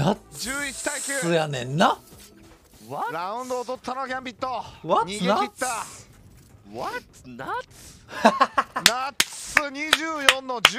11対9やねんなラウンドを取ったのギャンビット逃げ切った What? ナッツナッツ24の10